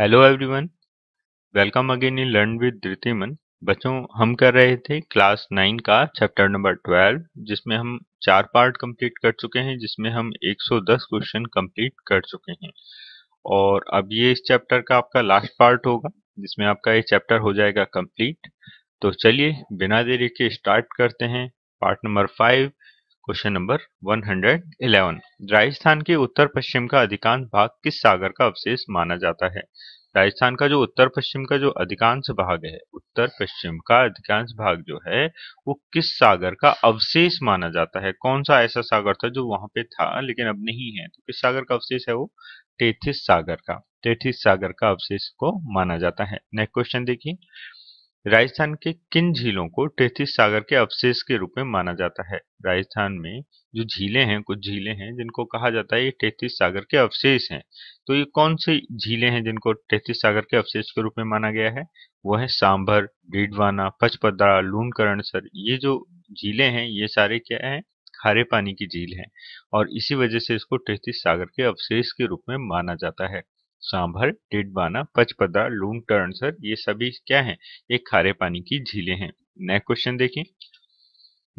hello everyone welcome again in learn with Dhritiman बच्चों हम कर रहे थे क्लास नाइन का चैप्टर नंबर ट्वेल्व जिसमें हम चार पार्ट कंप्लीट कर चुके हैं जिसमें हम 110 क्वेश्चन कंप्लीट कर चुके हैं और अब ये इस चैप्टर का आपका लास्ट पार्ट होगा जिसमें आपका ये चैप्टर हो जाएगा कंप्लीट तो चलिए बिना देरी के स्टार्ट करते हैं part number five question number 111 Rajasthan के उत्तर पश्चिम का अधिकांश भाग किस सागर का अवशेष माना जाता है राजस्थान का जो उत्तर पश्चिम का जो अधिकांश भाग है उत्तर पश्चिम का अधिकांश भाग जो है वो किस सागर का अवशेष माना जाता है कौन सा ऐसा सागर था जो वहां पे था लेकिन अब नहीं है तो किस सागर का अवशेष है वो टेथिस सागर का तेथिस सागर का अवशेष को माना जाता है नेक्स्ट क्वेश्चन देखिए राजस्थान के किन झीलों को टेथिस सागर के अवशेष के रूप में माना जाता है राजस्थान में जो झीलें हैं कुछ झीलें हैं जिनको कहा जाता है ये टेथिस सागर के अवशेष हैं तो ये कौन सी झीलें हैं जिनको टेथिस सागर के अवशेष के रूप में माना गया है वो है सांभर डीडवाना पचपदरा लूनकरणसर ये जो झीले हैं ये सारे क्या है खारे पानी की झील है और इसी वजह से इसको तैतीस सागर के अवशेष के रूप में माना जाता है सांभर टिडबाना पचपदा लून टर्नसर ये सभी क्या हैं ये खारे पानी की झीलें हैं नेक्स्ट क्वेश्चन देखिए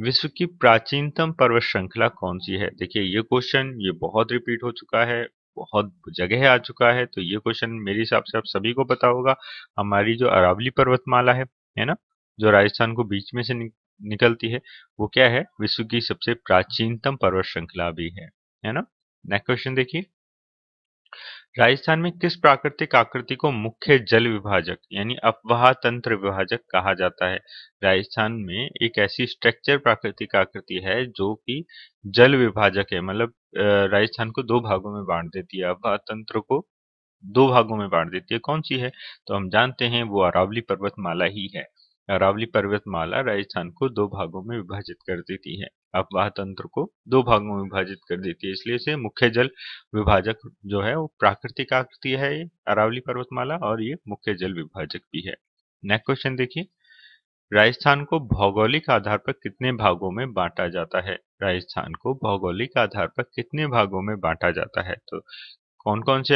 विश्व की प्राचीनतम पर्वत श्रृंखला कौन सी है देखिए ये क्वेश्चन ये बहुत रिपीट हो चुका है बहुत जगह आ चुका है तो ये क्वेश्चन मेरे हिसाब से आप सभी को पता होगा हमारी जो अरावली पर्वतमाला है है ना जो राजस्थान को बीच में से नि, निकलती है वो क्या है विश्व की सबसे प्राचीनतम पर्वत श्रृंखला भी है है ना नेक्स्ट क्वेश्चन देखिए राजस्थान में किस प्राकृतिक आकृति को मुख्य जल विभाजक यानी अपवाह तंत्र विभाजक कहा जाता है राजस्थान में एक ऐसी स्ट्रक्चर प्राकृतिक आकृति है जो कि जल विभाजक है मतलब राजस्थान को दो भागों में बांट देती है अपवाह तंत्र को दो भागों में बांट देती है कौन सी है तो हम जानते हैं वो अरावली पर्वतमाला ही है अरावली पर्वतमाला राजस्थान को दो भागों में विभाजित कर देती है अपवाह तंत्र को दो भागों में विभाजित कर देती है इसलिए से मुख्य जल विभाजक जो है वो प्राकृतिक आकृति है ये अरावली पर्वतमाला और ये मुख्य जल विभाजक भी है नेक्स्ट क्वेश्चन देखिए राजस्थान को भौगोलिक आधार पर कितने भागों में बांटा जाता है राजस्थान को भौगोलिक आधार पर कितने भागों में बांटा जाता है तो कौन कौन से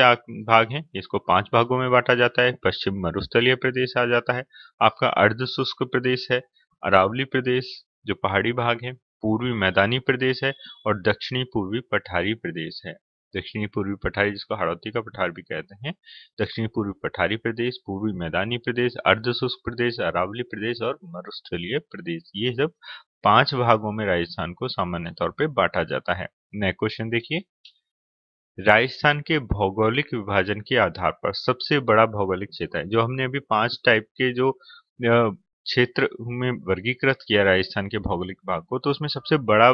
भाग हैं इसको पांच भागों में बांटा जाता है पश्चिम मरुस्थलीय प्रदेश आ जाता है आपका अर्ध शुष्क प्रदेश है अरावली प्रदेश जो पहाड़ी भाग है पूर्वी मैदानी प्रदेश है और दक्षिणी पूर्वी पठारी प्रदेश है दक्षिणी पूर्वी पठारी जिसको हड़ौती का पठार भी कहते हैं दक्षिणी पूर्वी पठारी प्रदेश पूर्वी मैदानी प्रदेश अर्धशुष्क प्रदेश अरावली प्रदेश और मरुस्थलीय प्रदेश ये सब पांच भागों में राजस्थान को सामान्य तौर पर बांटा जाता है नेक्स्ट क्वेश्चन देखिए राजस्थान के भौगोलिक विभाजन के आधार पर सबसे बड़ा भौगोलिक क्षेत्र है जो हमने अभी पांच टाइप के जो क्षेत्र में वर्गीकृत किया राजस्थान के भौगोलिक भाग को तो उसमें सबसे बड़ा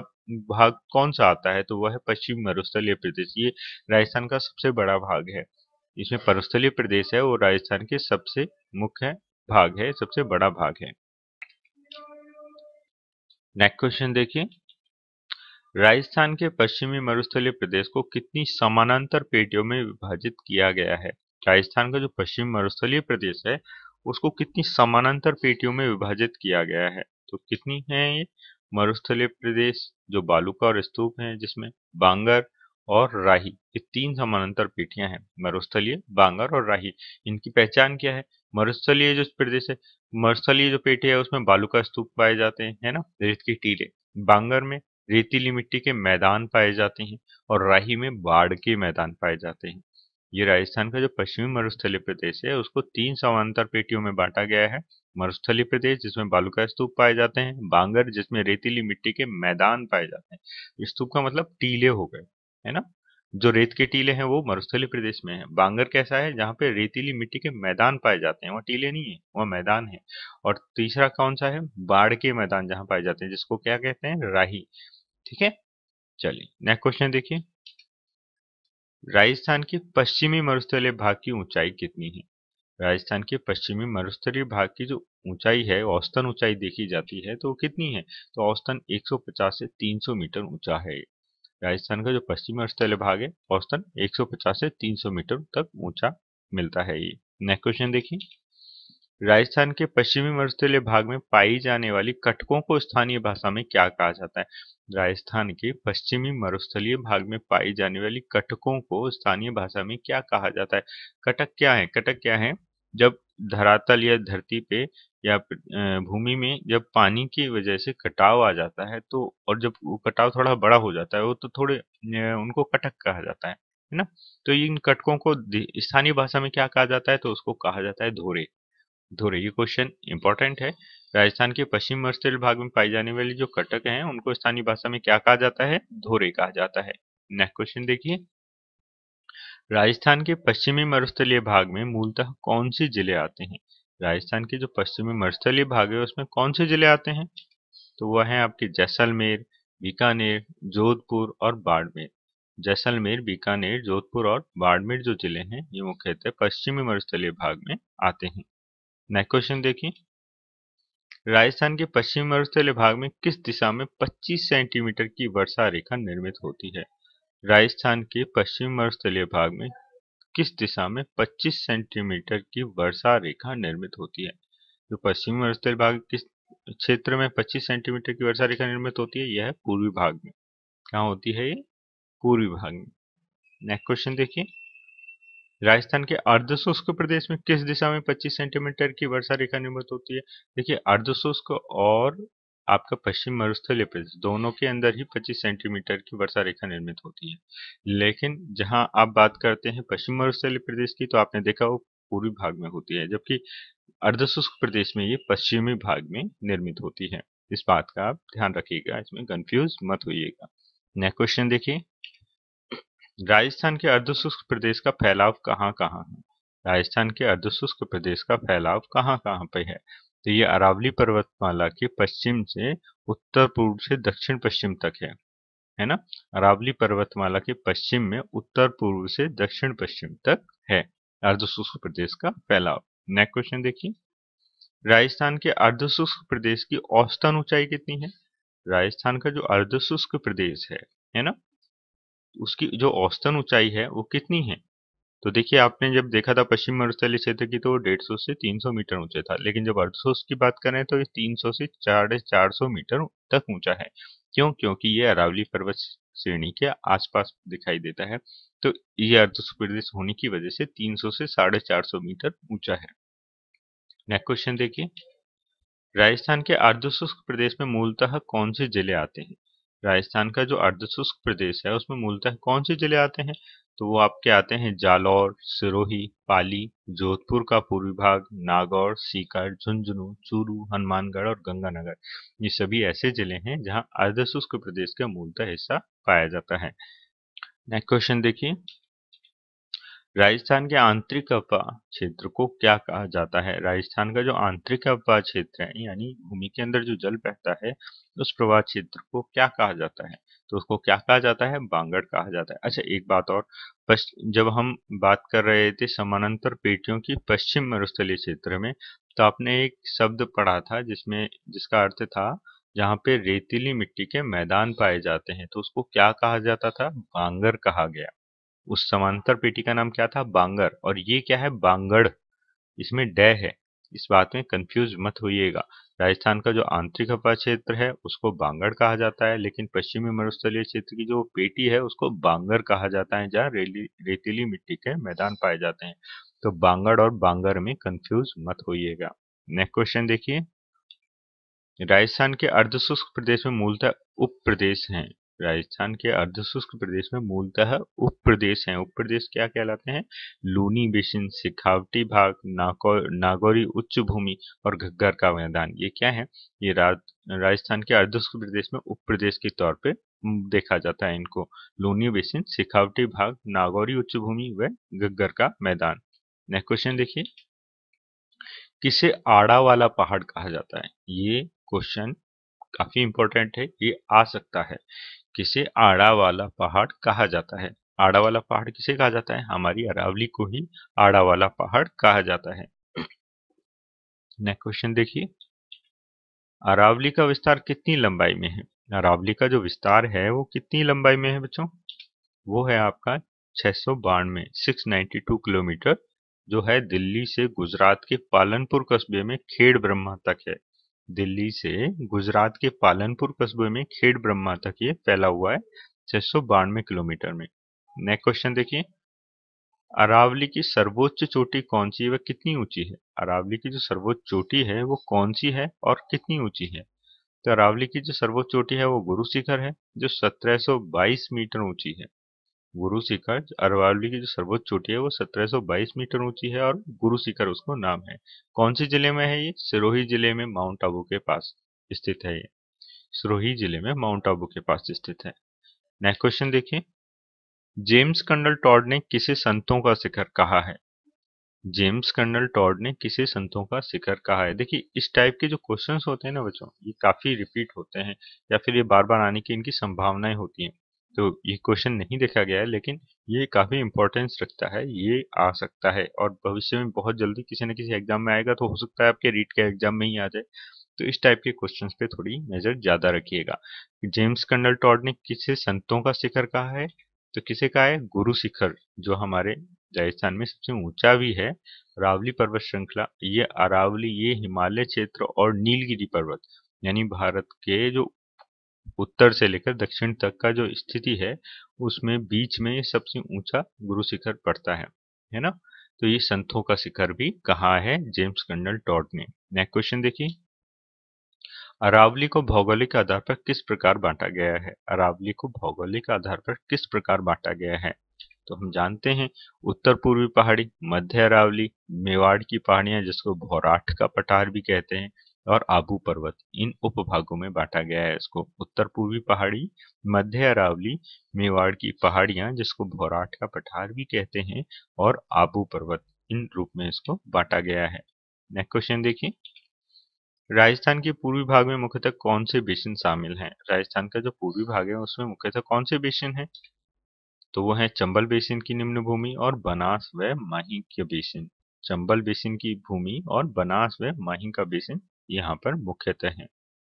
भाग कौन सा आता है तो वह है पश्चिम मरुस्थलीय प्रदेश ये राजस्थान का सबसे बड़ा भाग है इसमें परुस्थलीय प्रदेश है वो राजस्थान के सबसे मुख्य भाग है सबसे बड़ा भाग है नेक्स्ट क्वेश्चन देखिए राजस्थान के पश्चिमी मरुस्थलीय प्रदेश को कितनी समानांतर पेटियों में विभाजित किया गया है राजस्थान का जो पश्चिम मरुस्थलीय प्रदेश है उसको कितनी समानांतर पेटियों में विभाजित किया गया है तो कितनी है ये मरुस्थलीय प्रदेश जो बालुका और स्तूप है जिसमें बांगर और राही ये तीन समानांतर पेटियां हैं मरुस्थलीय बांगर और राही इनकी पहचान क्या है मरुस्थलीय जो प्रदेश है मरुस्थलीय जो पेटी है उसमें बालुका स्तूप पाए जाते हैं है ना रेत के टीले बांगर में रेतीली मिट्टी के मैदान पाए जाते हैं और राही में बाढ़ के मैदान पाए जाते हैं ये राजस्थान का जो पश्चिमी मरुस्थली प्रदेश है उसको तीन समांतर पेटियों में बांटा गया है मरुस्थली प्रदेश जिसमें बालू का स्तूप पाए जाते हैं बांगर जिसमें रेतीली मिट्टी के मैदान पाए जाते हैं स्तूप का मतलब टीले हो गए है ना जो रेत के टीले हैं वो मरुस्थली प्रदेश में है बांगर कैसा है जहाँ पे रेतीली मिट्टी के मैदान पाए जाते हैं वहाँ टीले नहीं है वहाँ मैदान है और तीसरा कौन सा है बाढ़ के मैदान जहाँ पाए जाते हैं जिसको क्या कहते हैं राही ठीक है चलिए नेक्स्ट क्वेश्चन देखिए राजस्थान के पश्चिमी मरुस्थलीय भाग की ऊंचाई कितनी है राजस्थान के पश्चिमी मरुस्थलीय भाग की जो ऊंचाई है औसतन ऊंचाई देखी जाती है तो वो कितनी है तो औसतन 150 से 300 मीटर ऊंचा है राजस्थान का जो पश्चिमी मरुस्थलीय भाग है औसतन 150 से 300 मीटर तक ऊंचा मिलता है ये नेक्स्ट क्वेश्चन देखिए राजस्थान के पश्चिमी मरुस्थलीय भाग में पाई जाने वाली कटकों को स्थानीय भाषा में क्या कहा जाता है राजस्थान के पश्चिमी मरुस्थलीय भाग में पाई जाने वाली कटकों को स्थानीय भाषा में क्या कहा जाता है कटक क्या है कटक क्या है जब धरातल या धरती पे या भूमि में जब पानी की वजह से कटाव आ जाता है तो और जब वो कटाव थोड़ा बड़ा हो जाता है वो तो थोड़े उनको कटक कहा जाता है है ना तो इन कटकों को स्थानीय भाषा में क्या कहा जाता है तो उसको कहा जाता है धोरे धुर ये क्वेश्चन इंपॉर्टेंट है राजस्थान के पश्चिम मरुस्थल भाग में पाई जाने वाली जो कटक हैं उनको स्थानीय भाषा में क्या कहा जाता है धोरे कहा जाता है नेक्स्ट क्वेश्चन देखिए राजस्थान के पश्चिमी मरुस्थलीय भाग में मूलतः कौन से जिले आते हैं राजस्थान के जो पश्चिमी मरुस्थलीय भाग है उसमें कौन से जिले आते हैं तो वह है आपके जैसलमेर बीकानेर जोधपुर और बाड़मेर जैसलमेर बीकानेर जोधपुर और बाड़मेर जो जिले हैं ये मुख्यतः पश्चिमी मरुस्थलीय भाग में आते हैं नेक्स्ट क्वेश्चन देखिए राजस्थान के पश्चिम अरुणाचल भाग में किस दिशा में 25 सेंटीमीटर की वर्षा रेखा निर्मित होती है राजस्थान के पश्चिम मरुस्थलीय भाग में किस दिशा में 25 सेंटीमीटर की वर्षा रेखा निर्मित होती है जो पश्चिम मरुस्थल भाग किस क्षेत्र में 25 सेंटीमीटर की वर्षा रेखा निर्मित होती है यह है पूर्वी भाग में कहा होती है ये पूर्वी भाग में नेक्स्ट क्वेश्चन देखिए राजस्थान के अर्धशुष्क प्रदेश में किस दिशा में 25 सेंटीमीटर की वर्षा रेखा निर्मित होती है देखिए अर्धशुष्क और आपका पश्चिम मरुस्थलीय प्रदेश दोनों के अंदर ही 25 सेंटीमीटर की वर्षा रेखा निर्मित होती है लेकिन जहां आप बात करते हैं पश्चिम मरुस्थलीय प्रदेश की तो आपने देखा वो पूर्वी भाग में होती है जबकि अर्धशुष्क प्रदेश में ये पश्चिमी भाग में निर्मित होती है इस बात का आप ध्यान रखिएगा इसमें कंफ्यूज मत होइएगा नेक्स्ट क्वेश्चन देखिए राजस्थान के अर्धशुष्क प्रदेश का फैलाव कहाँ कहाँ है राजस्थान के अर्धशुष्क प्रदेश का फैलाव कहाँ कहाँ पे है तो ये अरावली पर्वतमाला के पश्चिम से उत्तर पूर्व से दक्षिण पश्चिम तक है है ना अरावली पर्वतमाला के पश्चिम में उत्तर पूर्व से दक्षिण पश्चिम तक है अर्धशुष्क प्रदेश का फैलाव नेक्स्ट क्वेश्चन देखिए राजस्थान के अर्धशुष्क प्रदेश की औसतन ऊंचाई कितनी है राजस्थान का जो अर्धशुष्क प्रदेश है है ना उसकी जो औसतन ऊंचाई है वो कितनी है तो देखिए आपने जब देखा था पश्चिम मरुस्थली क्षेत्र की तो वो डेढ़ सौ से तीन सौ मीटर ऊंचा था लेकिन जब अर्धशोष की बात करें तो ये तीन सौ से साढ़े चार सौ मीटर तक ऊंचा है क्यों क्योंकि ये अरावली पर्वत श्रेणी के आसपास दिखाई देता है तो ये अर्धशोष प्रदेश होने की वजह से तीन सौ से साढ़े चार सौ मीटर ऊंचा है नेक्स्ट क्वेश्चन देखिए राजस्थान के अर्धशुष्क प्रदेश में मूलतः कौन से जिले आते हैं राजस्थान का जो अर्धशुष्क प्रदेश है उसमें मूलतः कौन से जिले आते हैं तो वो आपके आते हैं जालौर सिरोही पाली जोधपुर का पूर्वी भाग नागौर सीकर झुंझुनू चूरू हनुमानगढ़ और गंगानगर ये सभी ऐसे जिले हैं जहाँ अर्धशुष्क प्रदेश का मूलतः हिस्सा पाया जाता है नेक्स्ट क्वेश्चन देखिए राजस्थान के आंतरिक अपा क्षेत्र को क्या कहा जाता है राजस्थान का जो आंतरिक अपवा क्षेत्र है यानी भूमि के अंदर जो जल बहता है उस प्रवाह क्षेत्र को क्या कहा जाता है तो उसको क्या कहा जाता है बांगड़ कहा जाता है अच्छा एक बात और जब हम बात कर रहे थे समानांतर पेटियों की पश्चिम मरुस्थलीय क्षेत्र में तो आपने एक शब्द पढ़ा था जिसमें जिसका अर्थ था जहाँ पे रेतीली मिट्टी के मैदान पाए जाते हैं तो उसको क्या कहा जाता था बांगर कहा गया उस समांतर पेटी का नाम क्या था बांगर और ये क्या है बांगड़ इसमें डय है इस बात में कंफ्यूज मत होइएगा राजस्थान का जो आंतरिक हवा क्षेत्र है उसको बांगड़ कहा जाता है लेकिन पश्चिमी मरुस्थलीय क्षेत्र की जो पेटी है उसको बांगर कहा जाता है जहाँ रेतीली मिट्टी के मैदान पाए जाते हैं तो बांगड़ और बांगर में कंफ्यूज मत होइएगा नेक्स्ट क्वेश्चन देखिए राजस्थान के अर्धशुष्क प्रदेश में मूलतः उप प्रदेश हैं राजस्थान के अर्धशुष्क प्रदेश में मूलतः उप प्रदेश है उप प्रदेश क्या कहलाते हैं लूनी बेसिन सिखावटी भाग नागौरी उच्च भूमि और घग्गर का मैदान ये क्या है ये राजस्थान के अर्धशुष्क प्रदेश में उप प्रदेश के तौर पर देखा जाता है इनको लूनी बेसिन सिखावटी भाग नागौरी उच्च भूमि व घग्गर का मैदान नेक्स्ट क्वेश्चन देखिए किसे आड़ा वाला पहाड़ कहा जाता है ये क्वेश्चन काफी इंपॉर्टेंट है ये आ सकता है किसे आड़ा वाला पहाड़ कहा जाता है आड़ा वाला पहाड़ किसे कहा जाता है हमारी अरावली को ही आड़ा वाला पहाड़ कहा जाता है नेक्स्ट क्वेश्चन देखिए अरावली का विस्तार कितनी लंबाई में है अरावली का जो विस्तार है वो कितनी लंबाई में है बच्चों वो है आपका छह सौ बानवे सिक्स नाइनटी टू किलोमीटर जो है दिल्ली से गुजरात के पालनपुर कस्बे में खेड़ ब्रह्मा तक है दिल्ली से गुजरात के पालनपुर कस्बे में खेड़ ब्रह्मा तक ये फैला हुआ है छह सौ बानवे किलोमीटर में नेक्स्ट क्वेश्चन देखिए अरावली की सर्वोच्च चोटी कौन सी है वह कितनी ऊंची है अरावली की जो सर्वोच्च चोटी है वो कौन सी है और कितनी ऊंची है तो अरावली की जो सर्वोच्च चोटी है वो गुरु शिखर है जो 1722 मीटर ऊंची है गुरु शिखर अरवली की जो सर्वोच्च चोटी है वो 1722 मीटर ऊंची है और गुरु शिखर उसको नाम है कौन से जिले में है ये सिरोही जिले में माउंट आबू के पास स्थित है ये सिरोही जिले में माउंट आबू के पास स्थित है नेक्स्ट क्वेश्चन देखिए जेम्स कंडल टॉड ने किसे संतों का शिखर कहा है जेम्स कर्नल टॉड ने किसे संतों का शिखर कहा है देखिए इस टाइप के जो क्वेश्चंस होते हैं ना बच्चों ये काफी रिपीट होते हैं या फिर ये बार बार आने की इनकी संभावनाएं होती हैं तो ये क्वेश्चन नहीं देखा गया है लेकिन ये काफ़ी इंपॉर्टेंस रखता है ये आ सकता है और भविष्य में बहुत जल्दी किसी न किसी एग्जाम में आएगा तो हो सकता है आपके रीट के एग्जाम में ही आ जाए तो इस टाइप के क्वेश्चंस पे थोड़ी नज़र ज़्यादा रखिएगा जेम्स कंडल टॉड ने किसे संतों का शिखर कहा है तो किसे कहा है गुरु शिखर जो हमारे राजस्थान में सबसे ऊंचा भी है अरावली पर्वत श्रृंखला ये अरावली ये हिमालय क्षेत्र और नीलगिरी पर्वत यानी भारत के जो उत्तर से लेकर दक्षिण तक का जो स्थिति है उसमें बीच में सबसे ऊंचा गुरु शिखर पड़ता है है ना तो ये संतों का शिखर भी कहा है जेम्स कंडल टॉड ने नेक्स्ट क्वेश्चन देखिए अरावली को भौगोलिक आधार पर किस प्रकार बांटा गया है अरावली को भौगोलिक आधार पर किस प्रकार बांटा गया है तो हम जानते हैं उत्तर पूर्वी पहाड़ी मध्य अरावली मेवाड़ की पहाड़ियां जिसको भौराठ का पठार भी कहते हैं और आबू पर्वत इन उपभागों में बांटा गया है इसको उत्तर पूर्वी पहाड़ी मध्य अरावली मेवाड़ की पहाड़ियां जिसको भोराट का पठार भी कहते हैं और आबू पर्वत इन रूप में इसको बांटा गया है नेक्स्ट क्वेश्चन देखिए राजस्थान के पूर्वी भाग में मुख्यतः कौन से बेसिन शामिल हैं राजस्थान का जो पूर्वी भाग है उसमें मुख्यतः कौन से बेसिन हैं तो वो है चंबल बेसिन की निम्न भूमि और बनास व माही के बेसिन चंबल बेसिन की भूमि और बनास व माही का बेसिन यहाँ पर मुख्यतः हैं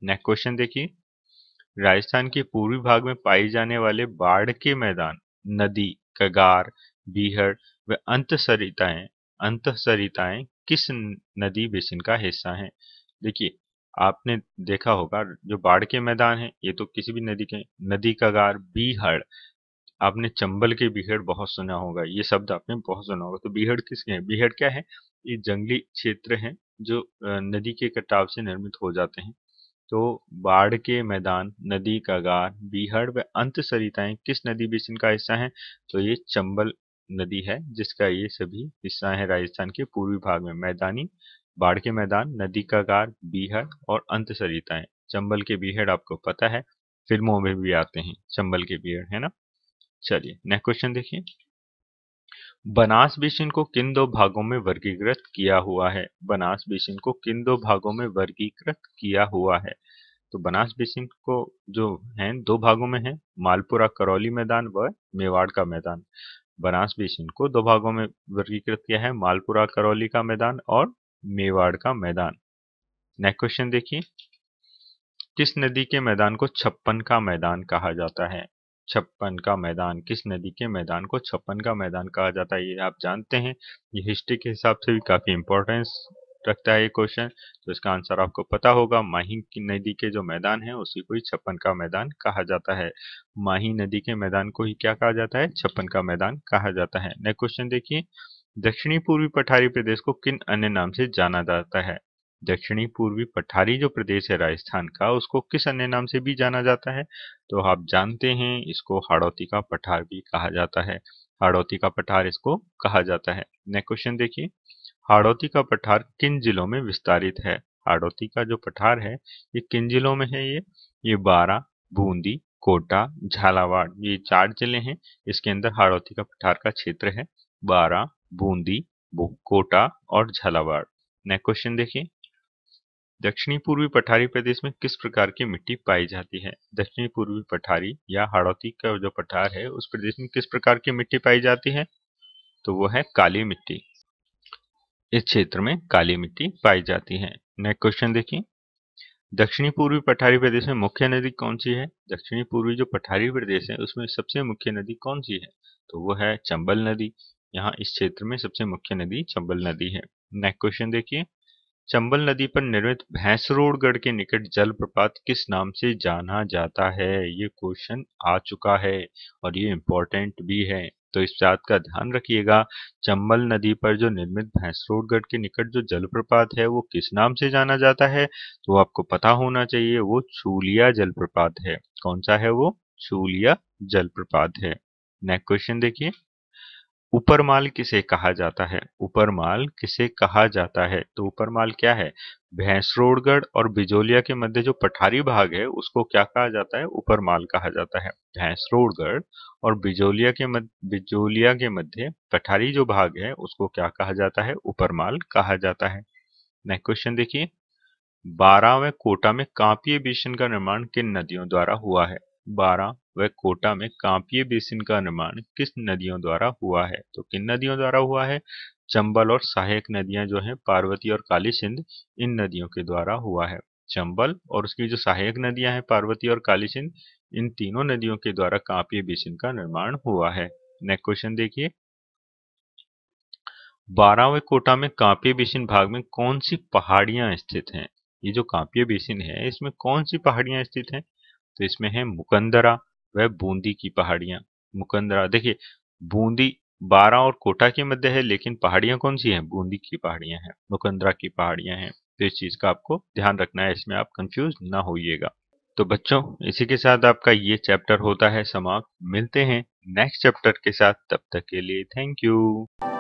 नेक्स्ट क्वेश्चन देखिए राजस्थान के पूर्वी भाग में पाए जाने वाले बाढ़ के मैदान नदी कगार बीहर व अंत सरिताएं किस नदी बेसिन का हिस्सा हैं देखिए आपने देखा होगा जो बाढ़ के मैदान है ये तो किसी भी नदी के नदी कगार बीहड़ आपने चंबल के बीहड़ बहुत सुना होगा ये शब्द आपने बहुत सुना होगा तो बीहड़ किसके हैं बीहड़ क्या है ये जंगली क्षेत्र हैं जो नदी के कटाव से निर्मित हो जाते हैं तो बाढ़ के मैदान नदी का गार बीहड़ व अंत सरिताएं किस नदी बेसिन का हिस्सा है तो ये चंबल नदी है जिसका ये सभी हिस्सा है राजस्थान के पूर्वी भाग में मैदानी बाढ़ के मैदान नदी का गार बीहड़ और अंत सरिताएं चंबल के बीहड़ आपको पता है फिल्मों में भी आते हैं चंबल के बीहड़ है ना चलिए नेक्स्ट क्वेश्चन देखिए बनास बेसिन को किन दो भागों में वर्गीकृत किया हुआ है बनास बेसिन को किन दो भागों में वर्गीकृत किया हुआ है तो बनास बेसिन को जो है दो भागों में है मालपुरा करौली मैदान व मेवाड़ का मैदान बनास बेसिन को दो भागों में वर्गीकृत किया है मालपुरा करौली का मैदान और मेवाड़ का मैदान नेक्स्ट क्वेश्चन देखिए किस नदी के मैदान को छप्पन का मैदान कहा जाता है छप्पन का मैदान किस नदी के मैदान को छप्पन का मैदान कहा जाता है ये आप जानते हैं ये हिस्ट्री के हिसाब से भी काफ़ी इंपॉर्टेंस रखता है ये क्वेश्चन तो इसका आंसर आपको पता होगा माही की नदी के जो मैदान है उसी को ही छप्पन का मैदान कहा जाता है माही नदी के मैदान को ही क्या कहा जाता है छप्पन का मैदान कहा जाता है नेक्स्ट क्वेश्चन देखिए दक्षिणी पूर्वी पठारी प्रदेश को किन अन्य नाम से जाना जाता है दक्षिणी पूर्वी पठारी जो प्रदेश है राजस्थान का उसको किस अन्य नाम से भी जाना जाता है तो आप जानते हैं इसको हाड़ौती का पठार भी कहा जाता है हाड़ौती का पठार इसको कहा जाता है नेक्स्ट क्वेश्चन देखिए हाड़ौती का पठार किन जिलों में विस्तारित है हाड़ौती का जो पठार है ये किन जिलों में है ये ये बारह बूंदी कोटा झालावाड़ ये चार जिले हैं इसके अंदर हाड़ौती का पठार का क्षेत्र है बारा बूंदी कोटा और झालावाड़ नेक्स्ट क्वेश्चन देखिए दक्षिणी पूर्वी पठारी प्रदेश में किस प्रकार की मिट्टी पाई जाती है दक्षिणी पूर्वी पठारी या हड़ौती का जो पठार है उस प्रदेश में किस प्रकार की मिट्टी पाई जाती है तो वो है काली मिट्टी इस क्षेत्र में काली मिट्टी पाई जाती है नेक्स्ट क्वेश्चन देखिए दक्षिणी पूर्वी पठारी प्रदेश में मुख्य नदी कौन सी है दक्षिणी पूर्वी जो पठारी प्रदेश है उसमें सबसे मुख्य नदी कौन सी है तो वो है चंबल नदी यहाँ इस क्षेत्र में सबसे मुख्य नदी चंबल नदी है नेक्स्ट क्वेश्चन देखिए चंबल नदी पर निर्मित भैंसरोड़गढ़ के निकट जलप्रपात किस नाम से जाना जाता है ये क्वेश्चन आ चुका है और ये इम्पोर्टेंट भी है तो इस बात का ध्यान रखिएगा चंबल नदी पर जो निर्मित भैंसरोड़गढ़ के निकट जो जलप्रपात है वो किस नाम से जाना जाता है तो आपको पता होना चाहिए वो चूलिया जलप्रपात है कौन सा है वो चूलिया जलप्रपात है नेक्स्ट क्वेश्चन देखिए माल किसे कहा जाता है माल किसे कहा जाता है तो माल क्या है भैंसरोड़गढ़ और बिजोलिया के मध्य जो पठारी भाग है उसको क्या कहा जाता है माल कहा जाता है भैंसरोड़गढ़ और बिजोलिया के मध्य बिजोलिया के मध्य पठारी जो भाग है उसको क्या कहा जाता है ऊपरमाल कहा जाता है नेक्स्ट क्वेश्चन देखिए बारहवें कोटा में कांपीय बेसिन का निर्माण किन नदियों द्वारा हुआ है बारह व कोटा में कांपीय बेसिन का निर्माण किस नदियों द्वारा हुआ है तो किन नदियों द्वारा हुआ है चंबल और सहायक नदियां जो हैं पार्वती और काली सिंध इन नदियों के द्वारा हुआ है चंबल और उसकी जो सहायक नदियां हैं पार्वती और काली सिंध इन तीनों नदियों के द्वारा कांपीय बेसिन का निर्माण हुआ है नेक्स्ट क्वेश्चन देखिए बारहवें कोटा में कांपीय बेसिन भाग में कौन सी पहाड़ियां स्थित हैं ये जो कांपीय बेसिन है इसमें कौन सी पहाड़ियां स्थित हैं तो इसमें है मुकंदरा व बूंदी की पहाड़ियां मुकंदरा देखिए बूंदी बारह और कोटा के मध्य है लेकिन पहाड़ियां कौन सी हैं बूंदी की पहाड़ियां हैं मुकंदरा की पहाड़ियां हैं तो इस चीज़ का आपको ध्यान रखना है इसमें आप कंफ्यूज ना होइएगा तो बच्चों इसी के साथ आपका ये चैप्टर होता है समाप्त मिलते हैं नेक्स्ट चैप्टर के साथ तब तक के लिए थैंक यू